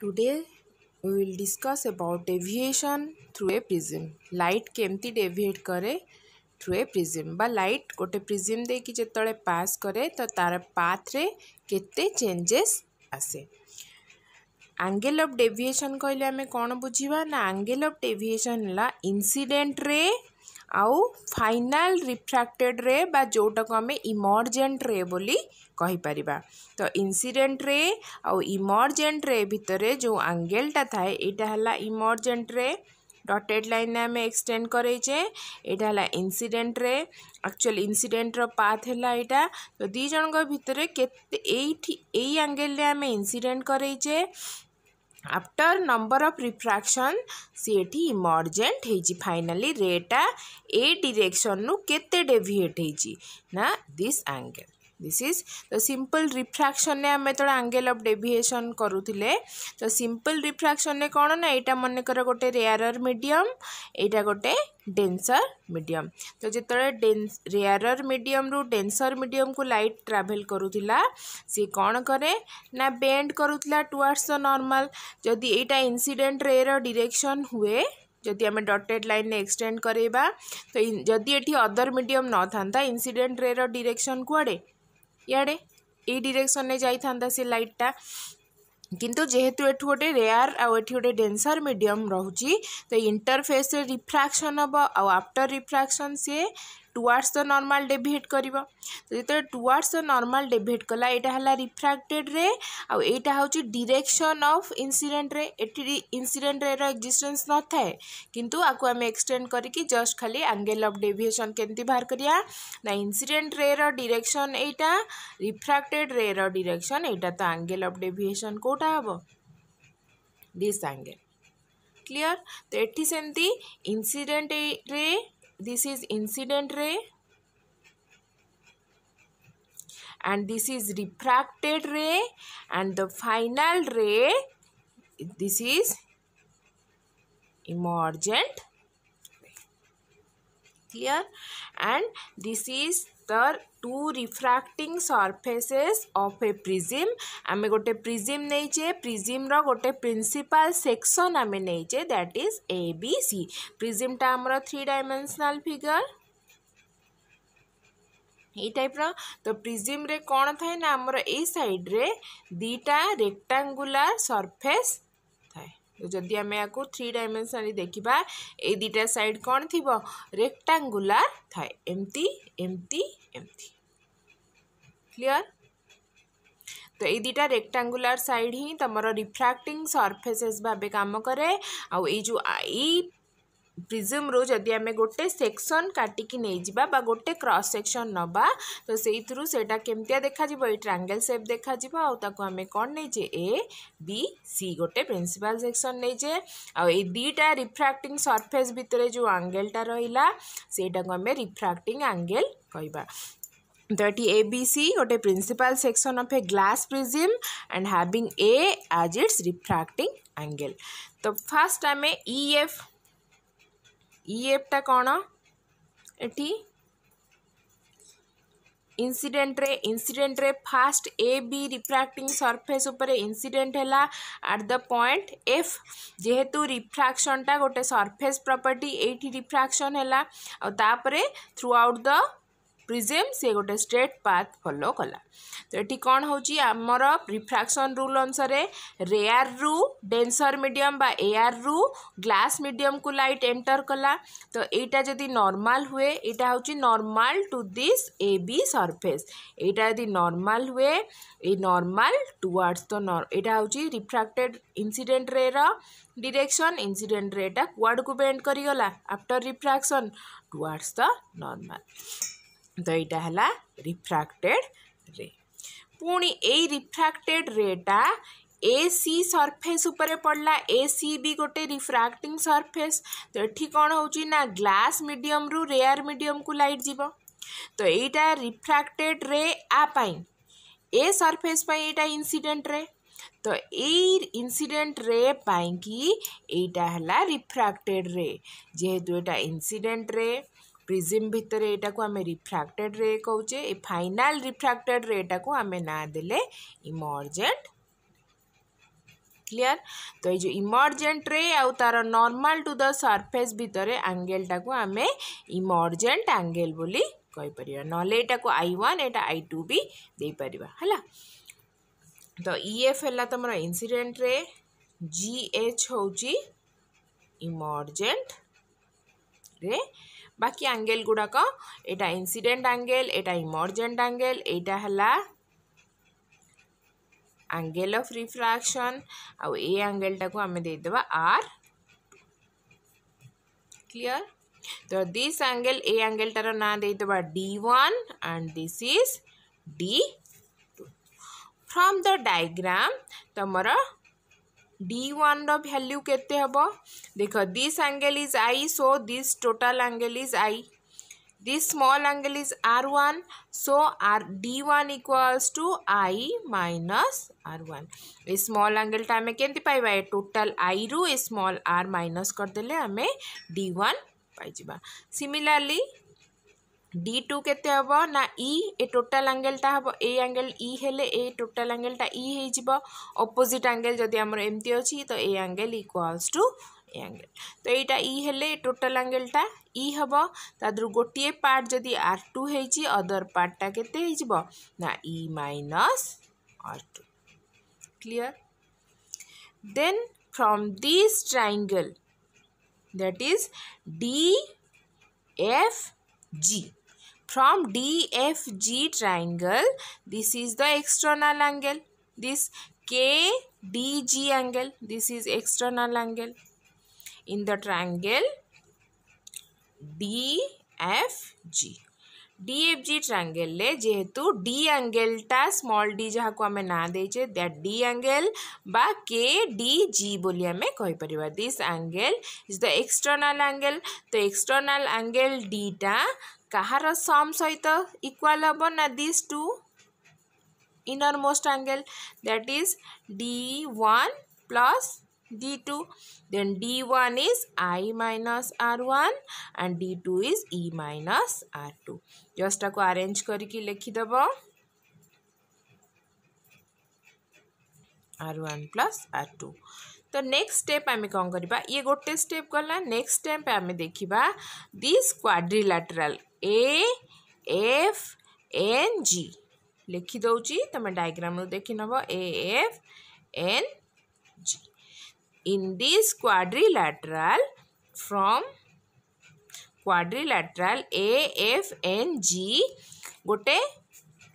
Today we will discuss about deviation through a prism. Light केमती deviate करे through a prism बा light गोटे prism दे कि जेतळे पास करे तो तार पाथ रे केते चेंजेस आसे आंगेल ऑफ डेविएशन कहले आमे कोन बुझीबा ना आंगेल ऑफ डेविएशन हला इंसिडेंट रे ଆଉ ଫାଇନାଲ୍ ରିଫ୍ରାକ୍ଟେଡ଼୍ ରେ ବା ଯେଉଁଟାକୁ ଆମେ ଇମର୍ଜେଣ୍ଟ୍ ରେ ବୋଲି କହିପାରିବା ତ ଇନ୍ସିଡ଼େଣ୍ଟ୍ ରେ ଆଉ ଇମର୍ଜେଣ୍ଟ୍ ରେ ଭିତରେ ଯେଉଁ ଆଙ୍ଗେଲ୍ଟା ଥାଏ ଏଇଟା ହେଲା ଇମର୍ଜେଣ୍ଟ୍ ରେ ডটেড লাইনে আমি এক্সটেন্ড করাইছে এটা হল ইনসিডেন্টরে আকচুয়াল ইনসিডেন্টর পাথ হল এটা তো দুই জনক ভিতরে কেতে এইটি এই আঙ্গেলরে আমি ইনসিডেন্ট করাইছে after number of refraction see ଏଠି emergent ହେଇଛି ଫାଇନାଲି ରେଟା ta a କେତେ ଡେଭିଏଟ୍ ହେଇଛି ନା this angle this is the simple refraction ने हमें थोड़ा angle of deviation करुले तो simple refraction ने कौन ना यहाँ मन कर गोटे rarer medium यहाँ गोटे denser medium तो जिते dense rarer medium रु denser medium को light travel करुला सी कौन करे ना bend करुला towards the normal जदि यहाँ incident ray direction हुए যদি আমি ডটেড লাইন এক্সটেন্ড করাইবা তো যদি এটি অদর মিডিয়াম নথান্তা ইনসিডেন্ট রের ডিরেকশন কুয়াড়ে ଇଆଡ଼େ ଏଇ ଡିରେକ୍ସନ୍ରେ ଯାଇଥାନ୍ତା ସେ ଲାଇଟ୍ଟା କିନ୍ତୁ ଯେହେତୁ ଏଠି ଗୋଟେ ରେୟାର୍ ଆଉ ଏଠି ଗୋଟେ ଡେନ୍ସର୍ ମିଡ଼ିୟମ୍ ରହୁଛି ତ ଇଣ୍ଟରଫେସ୍ରେ ରିଫ୍ରାକ୍ସନ୍ ହେବ ଆଉ ଆଫ୍ଟର୍ ରିଫ୍ରାକ୍ସନ୍ ସିଏ টুয়ার্ডস দ নর্মাল ডেভিট করব যেতবে টুয়ার্ডস দ নর্মাল ডেভিট কলা এটা হল রিফ্রাক্টেড্রে আইটা হচ্ছে ডিরেকশন অফ ইনসিডেন্টরে এটি ইনসিডেন্টরে এর এক্সিষ্টেন্স নথায়ে কিন্তু আকু আমি এক্সটেন্ড করিকি জস্ট খালি আঙ্গেল অফ ডেভিয়েসন কেমতি বাহার করিয়া না ইনসিডেন্ট রের ডিরেকশন এইটা রিফ্রাক্টেড রের ডিরেকশন এইটা তো আঙ্গেল অফ ডেভিয়েসন কোটা হব দিস আঙ্গেল ক্লিয়ার তো এটি সেমতি incident ray this is incident ray and this is refracted ray and the final ray this is emergent clear and this is the two refracting surfaces of a prism आम गोटे prism नहींचे prism रो गोटे principal section आम नहींचे that is ABC prism टा आमर three dimensional figure এই টাইপর তো প্রিজিম্রে কোণ থাকে না আমার এই সাইড্রে দুইটা রেক্টাঙ্গুলার সরফেস থাকে যদি আমি এখন থ্রি ডাইমেনশনালি দেখা এই দুইটা সাইড কোণ থাকবে রেক্টাঙ্গুলার থাকে এমতি এমতি एमती क्लीयर तो ये दुटा रेक्टांगुलर सैड ही तुम रिफ्राक्टिंग सरफेसेस भाव कम कै आउ जो ପ୍ରିଜମ୍ରୁ ଯଦି ଆମେ ଗୋଟେ ସେକ୍ସନ୍ କାଟିକି ନେଇଯିବା ବା ଗୋଟେ କ୍ରସ୍ ସେକ୍ସନ୍ ନେବା ତ ସେଇଥିରୁ ସେଇଟା କେମିତିଆ ଦେଖାଯିବ ଏଇ ଟ୍ରାଙ୍ଗେଲ୍ ସେପ୍ ଦେଖାଯିବ ଆଉ ତାକୁ ଆମେ କ'ଣ ନେଇଛେ ଏ ବି ସି ଗୋଟେ ପ୍ରିନ୍ସିପାଲ୍ ସେକ୍ସନ୍ ନେଇଛେ ଆଉ ଏଇ ଦୁଇଟା ରିଫ୍ରାକ୍ଟିଂ ସର୍ଫେସ୍ ଭିତରେ ଯେଉଁ ଆଙ୍ଗେଲ୍ଟା ରହିଲା ସେଇଟାକୁ ଆମେ ରିଫ୍ରାକ୍ଟିଂ ଆଙ୍ଗେଲ୍ କହିବା ତ ଏଠି ଏ ବି ସି ଗୋଟେ principal section of a glass prism and having a as its refracting angle ତ ଫାର୍ଷ୍ଟ ଆମେ ଇ ଏଫ୍ ଇଏଫ୍ଟା କ'ଣ ଏଠି ଇନ୍ସିଡେଣ୍ଟରେ ଇନ୍ସିଡେଣ୍ଟରେ first A B refracting surface ଉପରେ ଇନ୍ସିଡେଣ୍ଟ ହେଲା ଆଟ୍ ଦ ପଏଣ୍ଟ ଏଫ୍ ଯେହେତୁ ରିଫ୍ରାକ୍ସନ୍ଟା ଗୋଟେ ସର୍ଫେସ୍ ପ୍ରପର୍ଟି ଏଇଠି ରିଫ୍ରାକ୍ସନ୍ ହେଲା ଆଉ ତାପରେ ଥ୍ରୁ ଆଉଟ୍ ଦ प्रिजेम सी गोटे स्ट्रेट पाथ फलो कला तो ये कौन हो रिफ्राक्शन रूल अनुसार रेयर रु डेन्सर मीडियम बा एयार रु ग्लास मीडियम को लाइट एंटर कला तो यहाँ जदि नर्माल हुए यहाँ हूँ normal to this A B surface यहाँ जदि नर्माल हुए ये नर्माल टुवर्ड्स तो यहाँ हूँ refracted incident ray direction incident রেটা কুয়াড়কু বেন্ড করিগলা after refraction towards the normal ତ ଏଇଟା ହେଲା ରିଫ୍ରାକ୍ଟେଡ଼୍ ରେ ପୁଣି ଏଇ ରିଫ୍ରାକ୍ଟେଡ଼୍ ରେଟା ଏ ସି ସର୍ଫେସ୍ ଉପରେ ପଡ଼ିଲା ଏ ସି ବି ଗୋଟେ ରିଫ୍ରାକ୍ଟିଂ ସର୍ଫେସ୍ ତ ଏଠି କ'ଣ ହେଉଛି ନା ଗ୍ଲାସ୍ ମିଡ଼ିୟମ୍ରୁ ରେୟାର୍ ମିଡ଼ିୟମ୍କୁ ଲାଇଟ୍ ଯିବ ତ ଏଇଟା ରିଫ୍ରାକ୍ଟେଡ଼୍ ରେ ଆ ପାଇଁ ଏ ସର୍ଫେସ୍ ପାଇଁ ଏଇଟା ଇନ୍ସିଡେଣ୍ଟ ରେ ତ ଏଇ ଇନ୍ସିଡେଣ୍ଟ ରେ ପାଇଁକି ଏଇଟା ହେଲା ରିଫ୍ରାକ୍ଟେଡ଼୍ ରେ ଯେହେତୁ ଏଇଟା ଇନ୍ସିଡେଣ୍ଟ ରେ भितर ଭିତରେ ଏଇଟାକୁ रिफ्राक्टेड रे कौचे फाइनाल रिफ्राक्टेड रे ରିଫ୍ରାକ୍ଟେଡ଼୍ को आम ना दे ଇମର୍ଜେଣ୍ଟ क्लियर तो ये जो इमर्जेंट रे आउ तार नॉर्मल टू द सरफेस भितर आंगेलटा को आम इमर्जेंट आंगेल बोली कहीपर नाटा को आई वन एटा आई टू भी पार है तो इफ है तुम इनसीडेट रे जी एच हूँ इमर्जेंट रे বাকি আঙ্গেল গুড়াক এটা ইনসিডেন্ট আঙ্গেল এটা ইমর্জেন্ট আঙ্গেল এইটা হলা আঙ্গেল অফ রিফ্রাকশন আউ এ আঙ্গেলটাকে আমি দেইদেবা আর ক্লিয়ার তো দিস আঙ্গেল এ আঙ্গেলটার না দেইদেবা D one and this is D two from the diagram তোমার डी वन रैल्यू के देख this angle is I so this total angle is I this small angle is R one so R D one equals to I minus R one ए small आंगेलटा आम के पाइबा total आई रु a small R minus करदे आम D one पाइबा similarly D two কেতে হব না ই এ টোটাল আঙ্গেলটা হব এই আঙ্গেল ই হলে এই টোটাল আঙ্গেলটা ই হয়ে যাব অপোজিট আঙ্গেল যদি আমার এমতি অছি তো এই আঙ্গেল ইকুয়ালস টু এই আঙ্গেল তো এইটা ই হলে টোটাল আঙ্গেলটা ই হব তাদের গোটিয়ে পার্ট যদি আর টু হয়েছি অদর পার্টটা কেতে যাব না E minus R two clear then from this triangle that is D F G from DFG triangle this is the external angle this KDG angle this is external angle in the triangle DFG DFG triangle जेहेतु D आंगेलटा small D जहाँ को आम ना देचे that D आंगेल बा के D G बोली आम कहीपर this angle is the external angle तो एक्सटर्नाल आंगेल डीटा କାହାର ସମ୍ ସହିତ ଇକ୍ୱାଲ୍ ହେବ ନା this two inner most angle that is D one plus D two then D one is I minus R one and D two is E minus R two just ତାକୁ arrange କରିକି ଲେଖିଦେବ R one plus R two तो next step आम कौन करवा ये गोटे step गला नेक्स्ट स्टेप आम देखा this quadrilateral A F N G लिखिदौर तुम डायग्राम देखी नब A F N G in this quadrilateral from quadrilateral A F N G गोटे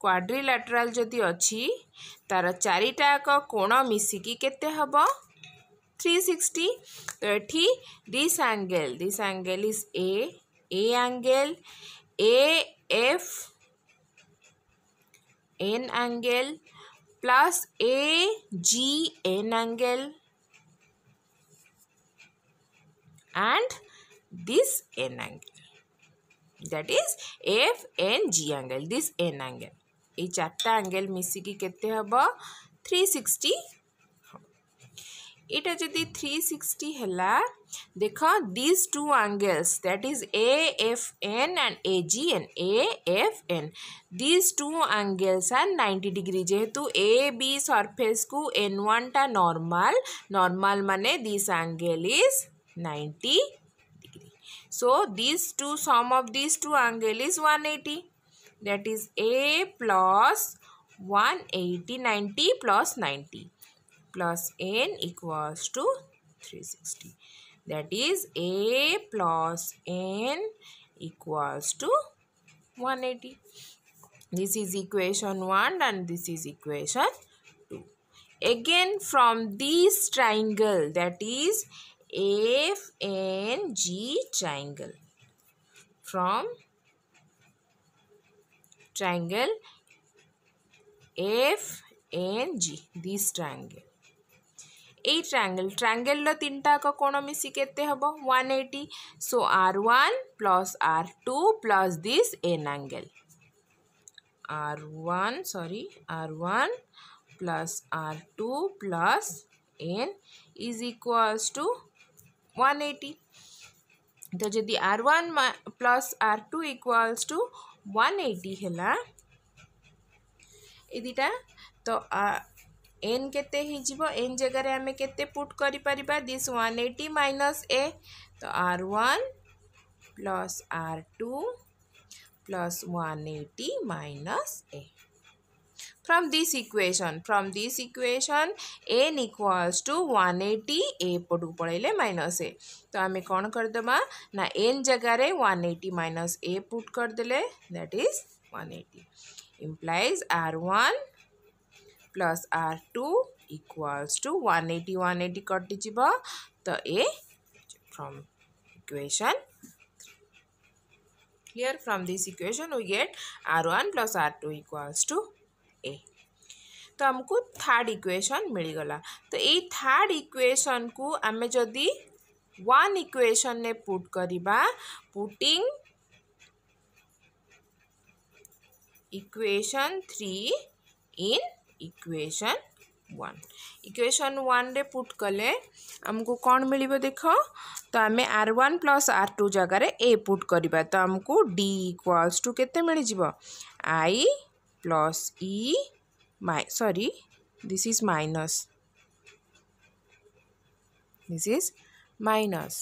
क्वाड्रिलाटेराल जदि अच्छी तार चारिटा एक कोण मिसिकी के 360 30 this angle this angle is a a angle af n angle plus agn angle and this n angle that is f n g angle this n angle এই চারটা অ্যাঙ্গেল মিশিকি কেতে হব 360 यहाँ जदि थ्री सिक्सटी है देख these two angles that is A F N and A G N A F N these two angles are ninety degree जेहेतु A B surface को एन वाटा नॉर्मल नॉर्मल माने this angle is ninety degree so these two sum of this two angle is one eighty that is A plus one eighty ninety plus ninety plus n equals to 360. That is A plus n equals to 180. This is equation 1 and this is equation 2. Again from this triangle that is FNG triangle. From triangle FNG this triangle यही triangle triangle तीन टाक कोण मिसी के हम one eighty so R one plus R two plus this N angle R one sorry R one plus R two plus N is equals to one eighty तो जदि R one plus R two equals to one eighty है ये दुटा तो N के N जगार आम के पुट कर this one eighty minus A तो R one plus R two plus one eighty minus A equation from equation equation N equals to one eighty A put को पड़े माइनस ए तो आम कौन करदे ना एन जगार one eighty minus A put करदे that is it implies R one plus R two equals to one eighty one eighty कटिज तो ए from equation this equation we get R one plus R two equals to A तो आमको third equation मिलगला तो ये third equation को आम जदि वन इक्वेशन ने पुट करवा putting equation three in equation one equation ୱାନ୍ରେ ପୁଟ୍ କଲେ ଆମକୁ କ'ଣ ମିଳିବ ଦେଖ ତ ଆମେ R one plus R two ଜାଗାରେ ଏ ପୁଟ୍ କରିବା ତ ଆମକୁ ଡି ଇକ୍ୱାଲ୍ସ ଟୁ କେତେ ମିଳିଯିବ ଆଇ ପ୍ଲସ୍ ଇ ମାଇ sorry this is minus this is minus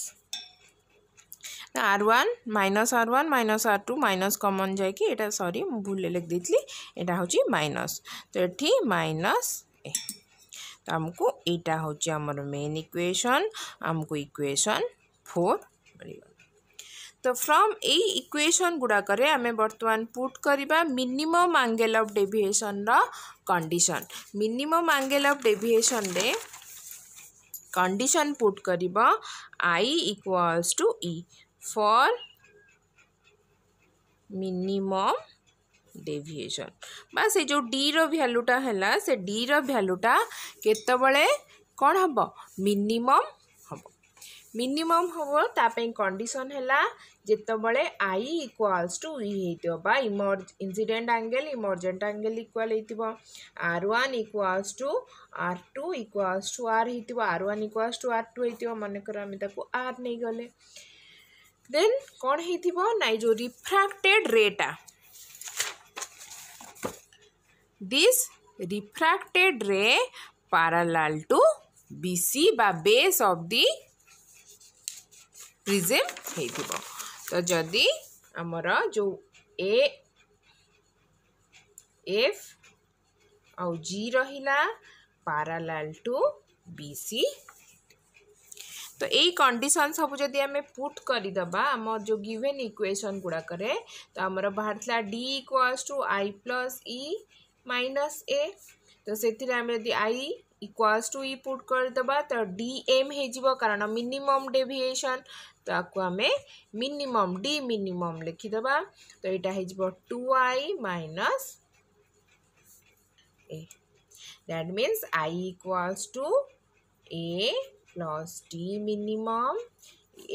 R one minus R one minus R two minus कमन जाए सरी भूल लिख देती यहाँ हूँ माइनस तो ये माइनस ए तो आमको यहाँ हूँ मेन इक्वेशन आमको इक्वेशन फोर मिल तो फ्रम ए इक्वेशन करे आम बर्तमान पुट करवा minimum angle of deviation condition minimum angle of deviation condition put कर I equals to E for minimum deviation बा से जो डी रैल्यूटा है से डी रैल्यूटा वैल्यू कौन हम मिनिमम हम मिनिमम हम ताप पे कंडीशन हला जेतबळे आई इक्वाल्स टू e हेतिबो बा angle emergent angle equal R one equals to R two equals to to हो R one equals to R two हो कर हम आर नहींगले गले देन कौन हो तो जो रिफ्राक्टेड रेटा this refracted ray parallel to BC बा बेस ऑफ दि प्रिजेम हो तो जदि आमर जो ए एफ आ जी रहिला पारालाल टू बीसी তো এই কন্ডিশন সবু যদি আমি পুট করিদবা আমার যে গিভেন ইকুয়েসন গুড়াকরে তো আমার বাহার লা D equals to I plus E minus A তো সেতিরে আমি যদি I equals to E put করিদবা তো ডি এম হয়েযিব কারণ মিনিমম ডেভিয়েসন তো আকু আমি মিনিমম ডি মিনিমম লিখিদবা তো এটা হয়েযিব two I minus a that means i equals to a plus D minimum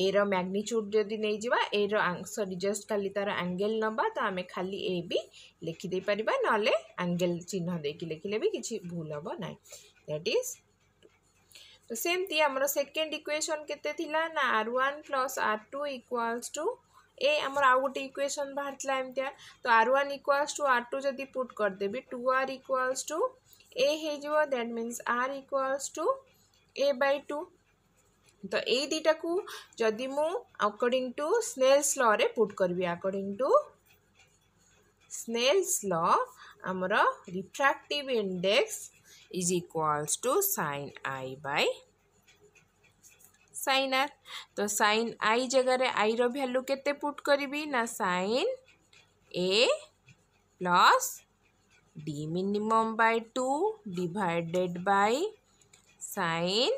ଏର ମ୍ୟାଗ୍ନିଚ୍ୟୁଡ଼୍ ଯଦି ନେଇଯିବା ଏର ସରି ଜଷ୍ଟ ଖାଲି ତା'ର ଆଙ୍ଗେଲ୍ ନେବା ତ ଆମେ ଖାଲି ଏ ବି ଲେଖିଦେଇପାରିବା ନହେଲେ ଆଙ୍ଗେଲ୍ ଚିହ୍ନ ଦେଇକି ଲେଖିଲେ ବି କିଛି ଭୁଲ ହେବ ନାହିଁ ଦ୍ୟାଟ୍ ଇଜ୍ ତ ସେମିତି ଆମର ସେକେଣ୍ଡ ଇକ୍ୱେସନ୍ କେତେ ଥିଲା ନା R one plus R two equals to A आमर आउ गोटे इक्वेशन बाहर एमती तो R one equals to R two जब पुट करदेवि two R equals to A हो that means R equals to A by two तो ये दुटा को जदि according to Snell law put करी आकर्डिंग टू स्ल लमर refractive index is equals to sine I by sine R तो sine आई जगार आई रैल्यू के पुट करी ना sine A plus D minimum by two divided by sine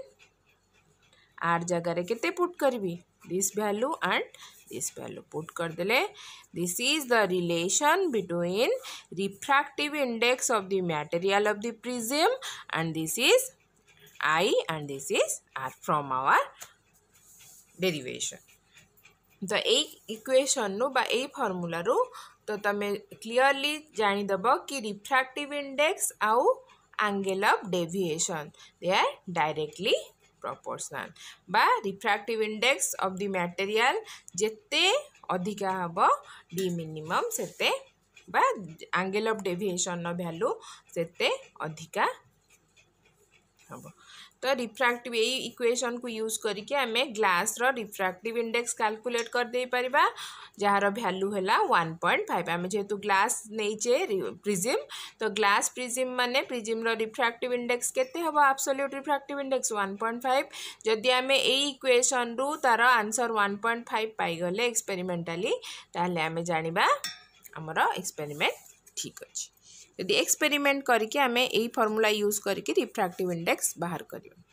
R जगह के put करी this value and this value put करदे this is the relation between refractive index of the material of the prism and this is I and this is R from our derivation तो यही equation रु फर्मूल रु तो तुम clearly जाणीदब कि refractive index आउ angle of deviation. They are directly proportional. বা refractive index of the material যেতে ଅଧିକା ହେବ ଡି ମିନିମମ୍ ସେତେ ବା ଆଙ୍ଗେଲ୍ ଅଫ୍ ଡେଭିଏସନ୍ର ଭ୍ୟାଲୁ ସେତେ ଅଧିକା ହେବ तो रिफ्राक्टिव यही इक्वेशन को यूज करके आम ग्लास रिफ्राक्टिव इंडेक्स कैलकुलेट कर दे परबा जार भैल्यू है वन पॉइंट फाइव आम जेहतु ग्लास नहींचे प्रिजिम तो ग्लास प्रिजिम मान प्रिजिम रिफ्राक्टिव इंडेक्स के refract refractive index one point five जदि आम यही इक्वेशन रु तार आंसर वन पॉइंट फाइव पाई एक्सपेरिमेंटाली तेल आम जाना आमर एक्सपेरिमेंट ठीक अच्छे यदि एक्सपेरिमेंट करके आम यही फर्मूला यूज करके रिफ्राक्ट इंडेक्स बाहर कर